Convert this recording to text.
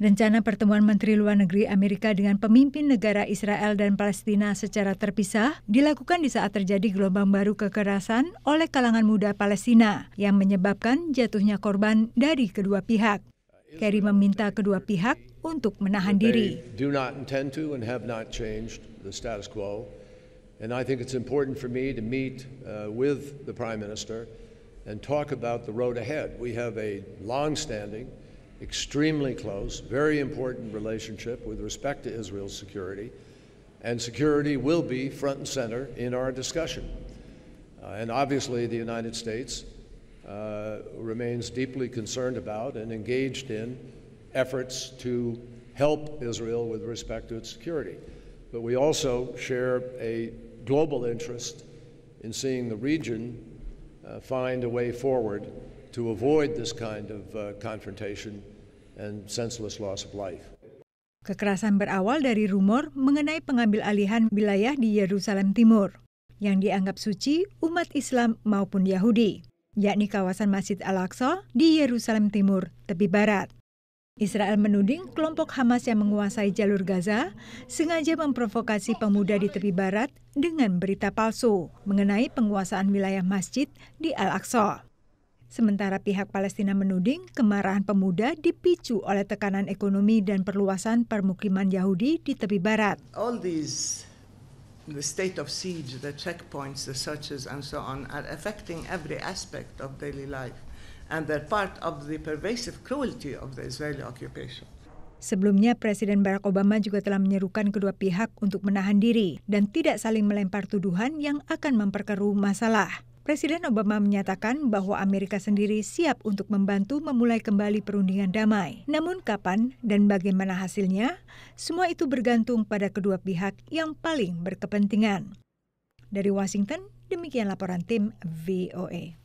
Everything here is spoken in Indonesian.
Rencana pertemuan Menteri Luar Negeri Amerika dengan pemimpin negara Israel dan Palestina secara terpisah dilakukan di saat terjadi gelombang baru kekerasan oleh kalangan muda Palestina yang menyebabkan jatuhnya korban dari kedua pihak. Kerry meminta kedua pihak untuk menahan diri. extremely close, very important relationship with respect to Israel's security, and security will be front and center in our discussion. Uh, and obviously, the United States uh, remains deeply concerned about and engaged in efforts to help Israel with respect to its security. But we also share a global interest in seeing the region uh, find a way forward to avoid this kind of uh, confrontation and senseless loss of life. Kekerasan berawal dari rumor mengenai pengambil alihan wilayah di Yerusalem Timur yang dianggap suci umat Islam maupun Yahudi, yakni kawasan Masjid Al-Aqsa di Yerusalem Timur, tepi barat. Israel menuding kelompok Hamas yang menguasai jalur Gaza sengaja memprovokasi pemuda di tepi barat dengan berita palsu mengenai penguasaan wilayah masjid di Al-Aqsa. Sementara pihak Palestina menuding kemarahan pemuda dipicu oleh tekanan ekonomi dan perluasan permukiman Yahudi di tepi barat. All these the state of siege, the checkpoints, the searches and so on are affecting every aspect of daily life and they're part of the pervasive cruelty of the Israeli occupation. Sebelumnya, Presiden Barack Obama juga telah menyerukan kedua pihak untuk menahan diri dan tidak saling melempar tuduhan yang akan memperkeruh masalah. Presiden Obama menyatakan bahwa Amerika sendiri siap untuk membantu memulai kembali perundingan damai. Namun kapan dan bagaimana hasilnya, semua itu bergantung pada kedua pihak yang paling berkepentingan. Dari Washington, demikian laporan tim VOA.